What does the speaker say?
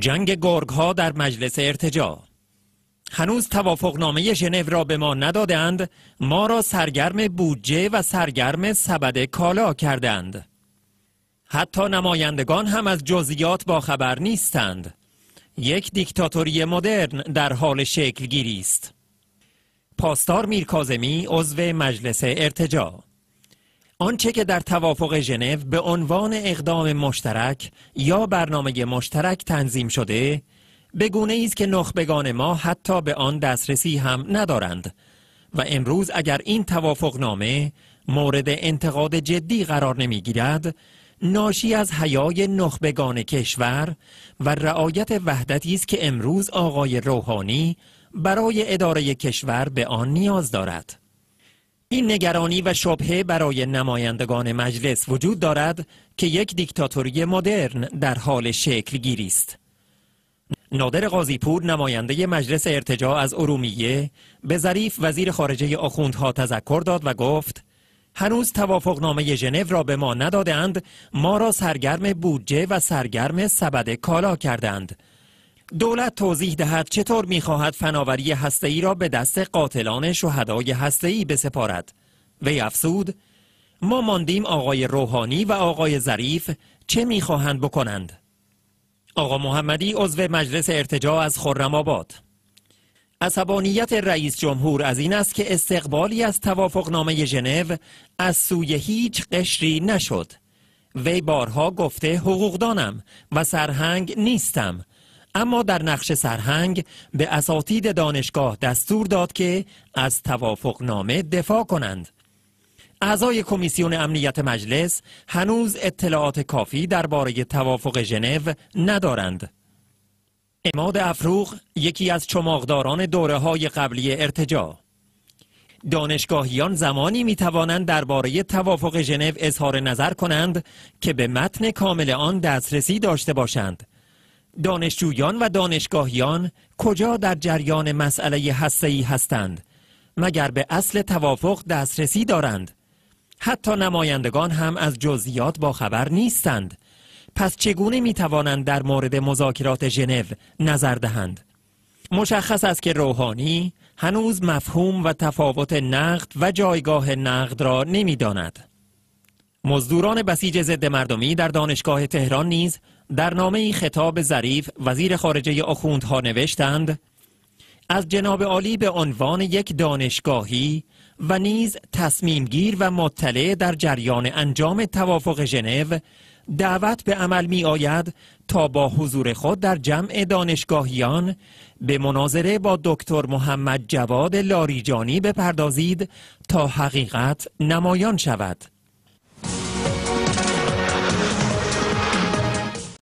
جنگ گرگ ها در مجلس ارتجا هنوز توافقنامه ژنو را به ما ندادند ما را سرگرم بودجه و سرگرم سبد کالا کردند حتی نمایندگان هم از جزئیات باخبر نیستند یک دیکتاتوری مدرن در حال شکل گیری است پاسدار میرکازمی عضو مجلس ارتجا آنچه که در توافق ژنو به عنوان اقدام مشترک یا برنامه مشترک تنظیم شده به گونه ای است که نخبگان ما حتی به آن دسترسی هم ندارند و امروز اگر این توافق نامه مورد انتقاد جدی قرار نمیگیرد ناشی از حیای نخبگان کشور و رعایت وحدتی است که امروز آقای روحانی برای اداره کشور به آن نیاز دارد این نگرانی و شبهه برای نمایندگان مجلس وجود دارد که یک دیکتاتوری مدرن در حال شکل گیری است. نادر قاضیپور نماینده مجلس ارتجاع از ارومیه به ظریف وزیر خارجه آخوندها تذکر داد و گفت هنوز توافق نامه ژنو را به ما ندادند ما را سرگرم بودجه و سرگرم سبد کالا کردند دولت توضیح دهد چطور میخواهد فناوری هسته‌ای را به دست قاتلان شهدای هسته‌ای بسپارد وی افسود ما ماندیم آقای روحانی و آقای ظریف چه میخواهند بکنند آقا محمدی عضو مجلس ارتجا از خرم آباد عصبانیت رئیس جمهور از این است که استقبالی از توافقنامه ژنو از سوی هیچ قشری نشد وی بارها گفته حقوقدانم و سرهنگ نیستم اما در نقش سرهنگ به اساتید دانشگاه دستور داد که از توافق نامه دفاع کنند اعضای کمیسیون امنیت مجلس هنوز اطلاعات کافی درباره توافق ژنو ندارند اماد افروغ یکی از چماغداران دوره های قبلی ارتجا دانشگاهیان زمانی می توانند درباره توافق ژنو اظهار نظر کنند که به متن کامل آن دسترسی داشته باشند دانشجویان و دانشگاهیان کجا در جریان مسئله هسته‌ای هستند مگر به اصل توافق دسترسی دارند حتی نمایندگان هم از جزئیات باخبر نیستند پس چگونه می توانند در مورد مذاکرات ژنو نظر دهند مشخص است که روحانی هنوز مفهوم و تفاوت نقد و جایگاه نقد را نمیداند مزدوران بسیج ضد مردمی در دانشگاه تهران نیز در نامه خطاب ظریف وزیر خارجه آخوندها نوشتند از جناب عالی به عنوان یک دانشگاهی و نیز تصمیمگیر و مطلع در جریان انجام توافق ژنو دعوت به عمل می آید تا با حضور خود در جمع دانشگاهیان به مناظره با دکتر محمد جواد لاریجانی بپردازید تا حقیقت نمایان شود.